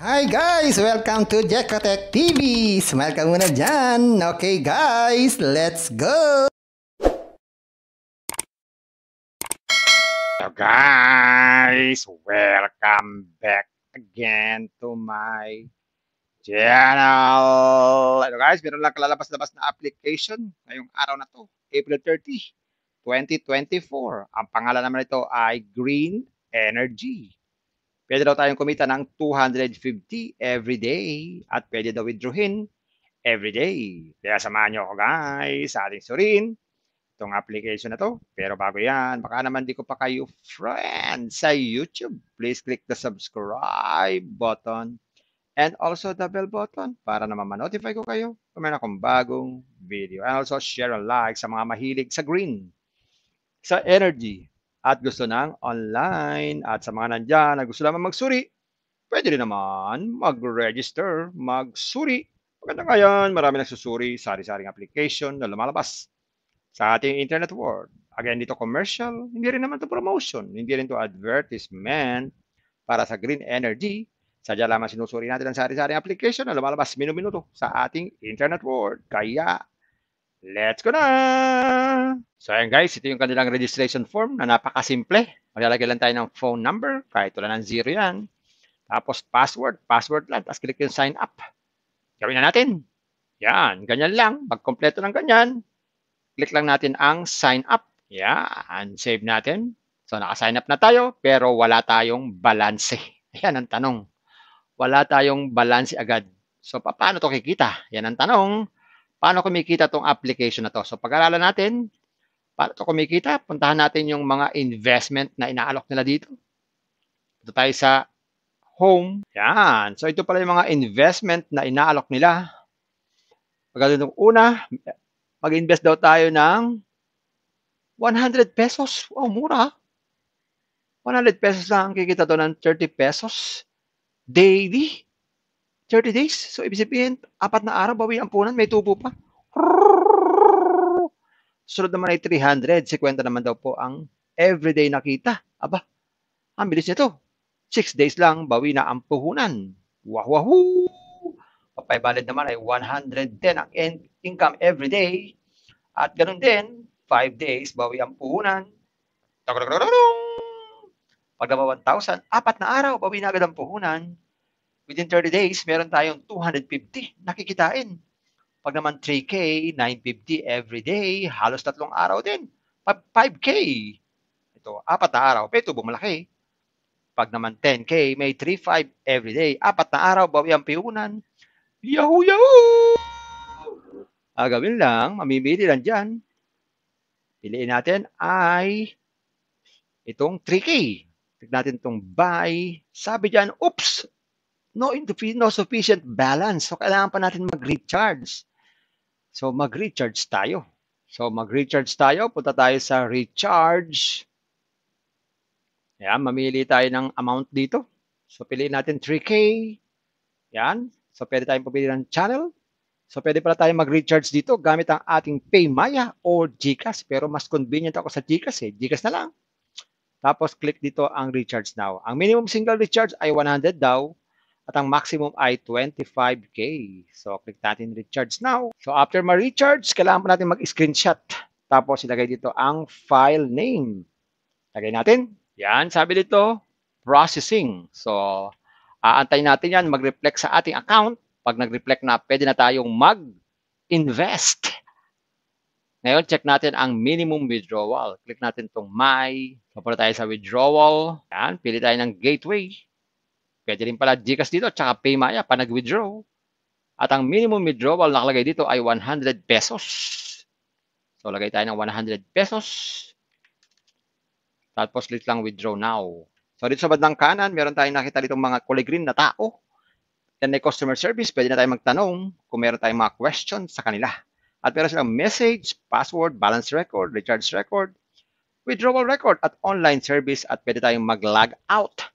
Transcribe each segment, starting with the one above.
Hi guys! Welcome to Jekotech TV! Smile ka muna dyan! Okay guys, let's go! So guys, welcome back again to my channel! Ano guys, meron lang kalalabas-labas na application ngayong araw na to, April 30, 2024. Ang pangalan naman ito ay Green Energy. Pwede daw tayong kumita ng 250 every day at pwede daw withdrawin every day. Kaya samahan nyo ako guys sa ating surin itong application na to. Pero bago yan, baka naman di ko pa kayo friend sa YouTube. Please click the subscribe button and also the bell button para naman ma-notify ko kayo kung meron akong bagong video. And also share and like sa mga mahilig sa green, sa energy, at gusto ng online. At sa mga nandyan na gusto naman magsuri, pwede rin naman mag-register, magsuri. Maganda ngayon, marami nagsusuri, sari-saring application na lumalabas sa ating internet world. Again, dito commercial, hindi rin naman to promotion, hindi rin to advertisement para sa green energy. Sadya lamang sinusuri natin ang sari-saring application na lumalabas minuto minuto sa ating internet world. Kaya Let's go na! So ayan guys, ito yung kanilang registration form na napakasimple. Maglalagay lang tayo ng phone number, kahit wala ng zero yan. Tapos password, password lang. Tapos click yung sign up. Gawin na natin. Yan, ganyan lang. Pag kompleto ng ganyan, click lang natin ang sign up. Yan, save natin. So naka-sign up na tayo, pero wala tayong balance. Ayan ang tanong. Wala tayong balance agad. So paano to kikita? Yan ang tanong paano kumikita tong application na to. So pag-aralan natin, paano to kumikita? Puntahan natin yung mga investment na inaalok nila dito. Ito tayo sa home. Yan. So ito pala yung mga investment na inaalok nila. Pagkatapos ng una, mag-invest daw tayo ng 100 pesos. Wow, mura. 100 pesos lang ang kikita to ng 30 pesos daily. 30 days. So, ibig sabihin, apat na araw, bawi ang may tubo pa. Sunod naman ay 300. 50 naman daw po ang everyday nakita. Aba, ang bilis nito. 6 days lang, bawi na ang puhunan. Wahuahu! Papaybalid naman ay 110 ang income everyday. At ganun din, 5 days, bawi ang puhunan. Pag naman 1,000, apat na araw, bawi na agad ang puhunan within 30 days, meron tayong 250 nakikitain. Pag naman 3K, 950 every day, halos tatlong araw din. Pag 5K, ito, apat na araw, pero bumalaki. Pag naman 10K, may 35 every day. Apat na araw, bawi ang piunan. Yahoo! Yahoo! Agawin lang, mamimili lang dyan. Piliin natin ay itong 3K. Tignan natin itong buy. Sabi dyan, oops, no, no sufficient balance. So, kailangan pa natin mag-recharge. So, mag-recharge tayo. So, mag-recharge tayo. Punta tayo sa recharge. Ayan, mamili tayo ng amount dito. So, piliin natin 3K. Yan. So, pwede tayong pumili ng channel. So, pwede pala tayong mag-recharge dito gamit ang ating PayMaya or GCash. Pero mas convenient ako sa GCash eh. GCash na lang. Tapos, click dito ang recharge now. Ang minimum single recharge ay 100 daw at ang maximum ay 25K. So, click natin recharge now. So, after ma-recharge, kailangan pa natin mag-screenshot. Tapos, ilagay dito ang file name. Lagay natin. Yan, sabi dito, processing. So, aantay natin yan, mag-reflect sa ating account. Pag nag-reflect na, pwede na tayong mag-invest. Ngayon, check natin ang minimum withdrawal. Click natin itong my. Papunta tayo sa withdrawal. Yan, pili tayo ng gateway. Pwede rin pala Gcash dito, at saka Paymaya pa nag-withdraw. At ang minimum withdrawal nakalagay dito ay 100 pesos. So, lagay tayo ng 100 pesos. Tapos, click lang withdraw now. So, dito sa bandang kanan, meron tayong nakita dito mga kulay green na tao. Yan ay customer service. Pwede na tayong magtanong kung meron tayong mga questions sa kanila. At meron silang message, password, balance record, recharge record, withdrawal record, at online service. At pwede tayong mag-log out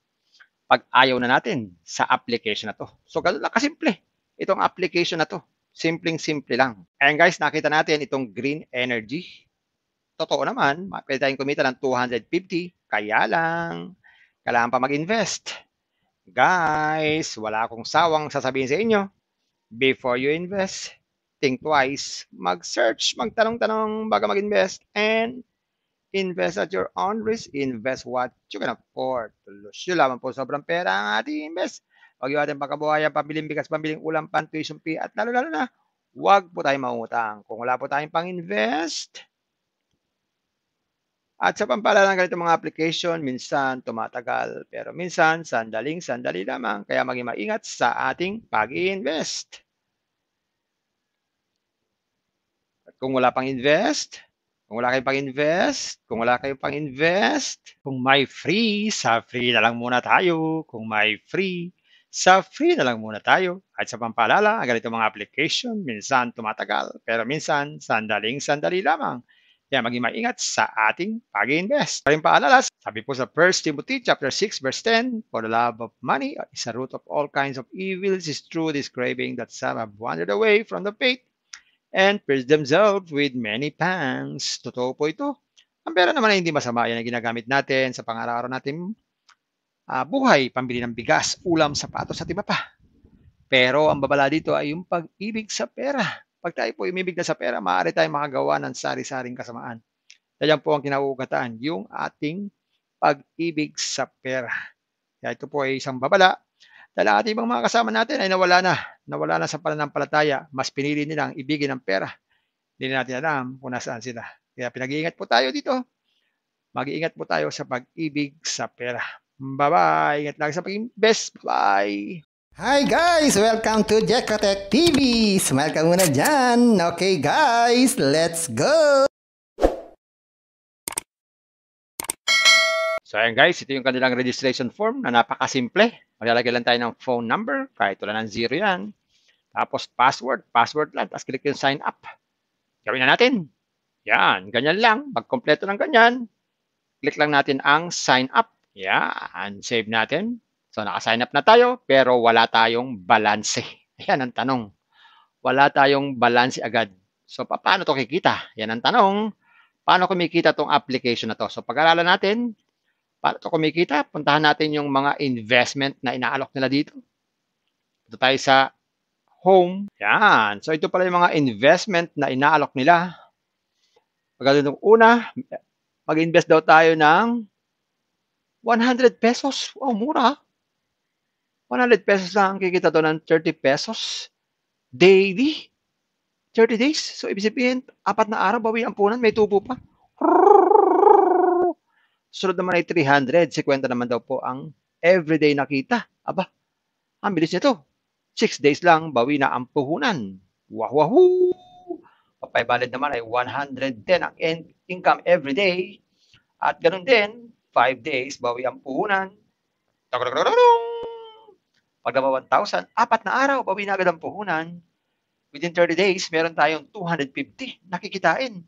pag ayaw na natin sa application na to. So, ganun lang kasimple. Itong application na to. Simpleng-simple lang. And guys, nakita natin itong green energy. Totoo naman, pwede tayong kumita ng 250. Kaya lang, kailangan pa mag-invest. Guys, wala akong sawang sasabihin sa inyo. Before you invest, think twice, mag-search, magtanong-tanong bago mag-invest, and Invest at your own risk. Invest what you can afford. Solusyon lamang po sobrang pera ang ating invest. Huwag yung ating pagkabuhayan, pambiling bigas, pambiling ulam, pan, tuition fee, at lalo-lalo na, huwag po tayong mangutang. Kung wala po tayong pang-invest, at sa pampalala ng ganitong mga application, minsan tumatagal, pero minsan sandaling sandali lamang. Kaya maging maingat sa ating pag invest At kung wala pang invest, kung wala kayong pang-invest, kung wala kayong pang-invest, kung may free, sa free na lang muna tayo. Kung may free, sa free na lang muna tayo. At sa pampalala, ang ganito mga application, minsan tumatagal, pero minsan sandaling-sandali lamang. Kaya maging maingat sa ating pag-invest. Kaling paalala, sabi po sa 1 Timothy chapter 6 verse 10, For the love of money is a root of all kinds of evils. It is true, describing that some have wandered away from the faith and pierce themselves with many pangs. Totoo po ito. Ang pera naman ay hindi masama. Yan ang ginagamit natin sa pang-araw-araw natin uh, buhay, pambili ng bigas, ulam, sapatos at iba pa. Pero ang babala dito ay yung pag-ibig sa pera. Pag tayo po umibig na sa pera, maaari tayong makagawa ng sari-saring kasamaan. Yan po ang kinauugatan, yung ating pag-ibig sa pera. Kaya ito po ay isang babala dahil ang ating mga kasama natin ay nawala na, nawala na sa pananampalataya. Mas pinili nilang ibigin ng pera. Hindi natin alam kung nasaan sila. Kaya pinag-iingat po tayo dito. Mag-iingat po tayo sa pag-ibig sa pera. Bye-bye. Ingat lang sa pag Best Bye. Hi guys! Welcome to Jekotech TV! Smile ka muna dyan! Okay guys, let's go! So ayan guys, ito yung kanilang registration form na napakasimple. Maglalagay lang tayo ng phone number, kahit wala ng zero yan. Tapos password, password lang. Tapos click yung sign up. Gawin na natin. Yan, ganyan lang. Pag kompleto ng ganyan, click lang natin ang sign up. Yan, save natin. So naka-sign up na tayo, pero wala tayong balance. Ayan ang tanong. Wala tayong balance agad. So paano to kikita? Yan ang tanong. Paano kumikita tong application na to? So pag-aralan natin, para ito kumikita, puntahan natin yung mga investment na inaalok nila dito. Ito tayo sa home. Yan. So ito pala yung mga investment na inaalok nila. Pagkatapos ng una, mag-invest daw tayo ng 100 pesos. Wow, mura. 100 pesos lang ang kikita to ng 30 pesos daily. 30 days. So, ibig sabihin, apat na araw, bawi ang punan, may tubo pa. Rrrr! Sunod naman ay 300. 50 naman daw po ang everyday nakita. Aba, ang bilis nito. 6 days lang, bawi na ang puhunan. Wahwahoo! Papaybalid naman ay 110 ang income everyday. At ganun din, 5 days, bawi ang puhunan. Pag nabaw 1,000, apat na araw, bawi na agad ang puhunan. Within 30 days, meron tayong 250 nakikitain.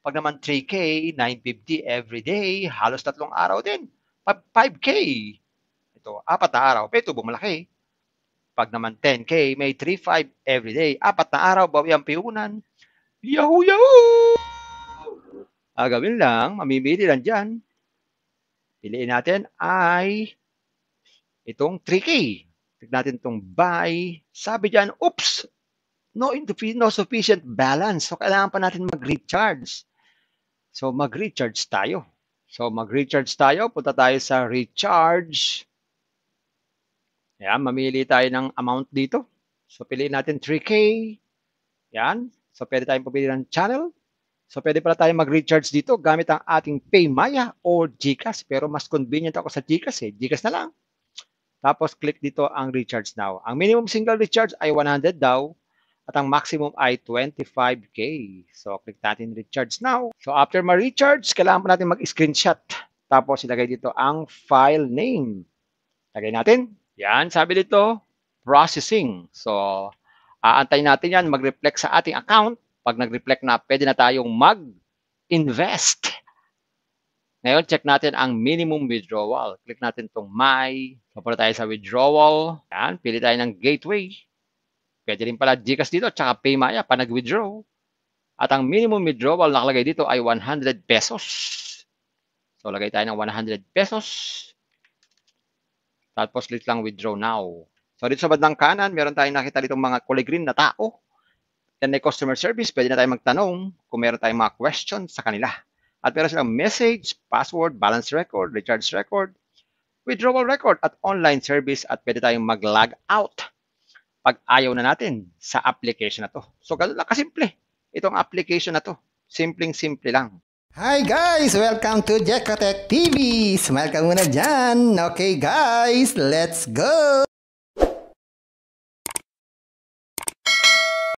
Pag naman 3K, 950 every day, halos tatlong araw din. Pag 5K, ito, apat na araw. Pero ito, bumalaki. Pag naman 10K, may 3.5 5 every day. Apat na araw, bawi ang piunan. Yahoo! Yahoo! Agawin lang, mamimili lang dyan. Piliin natin ay itong 3K. Tignan natin itong buy. Sabi dyan, oops, no, no sufficient balance. So, kailangan pa natin mag-recharge. So mag-recharge tayo. So mag-recharge tayo. Punta tayo sa recharge. Ayan, mamili tayo ng amount dito. So piliin natin 3K. Yan. So pwede tayong pumili ng channel. So pwede pala tayong mag-recharge dito gamit ang ating PayMaya or GCash. Pero mas convenient ako sa GCash eh. GCash na lang. Tapos click dito ang recharge now. Ang minimum single recharge ay 100 daw at ang maximum ay 25K. So, click natin recharge now. So, after ma-recharge, kailangan pa natin mag-screenshot. Tapos, ilagay dito ang file name. Lagay natin. Yan, sabi dito, processing. So, aantay natin yan, mag-reflect sa ating account. Pag nag-reflect na, pwede na tayong mag-invest. Ngayon, check natin ang minimum withdrawal. Click natin itong my. Papunta tayo sa withdrawal. Yan, pili tayo ng gateway. Pwede rin pala Gcash dito, at Paymaya pa nag-withdraw. At ang minimum withdrawal nakalagay dito ay 100 pesos. So, lagay tayo ng 100 pesos. Tapos, click lang withdraw now. So, dito sa bandang kanan, meron tayong nakita dito mga kulay green na tao. Yan ay customer service. Pwede na tayong magtanong kung meron tayong mga questions sa kanila. At meron silang message, password, balance record, recharge record, withdrawal record, at online service. At pwede tayong mag-log out pag ayaw na natin sa application na to. So ganun lang kasimple. Itong application na to. Simpleng-simple lang. Hi guys! Welcome to Jekotech TV! Smile ka muna dyan! Okay guys, let's go!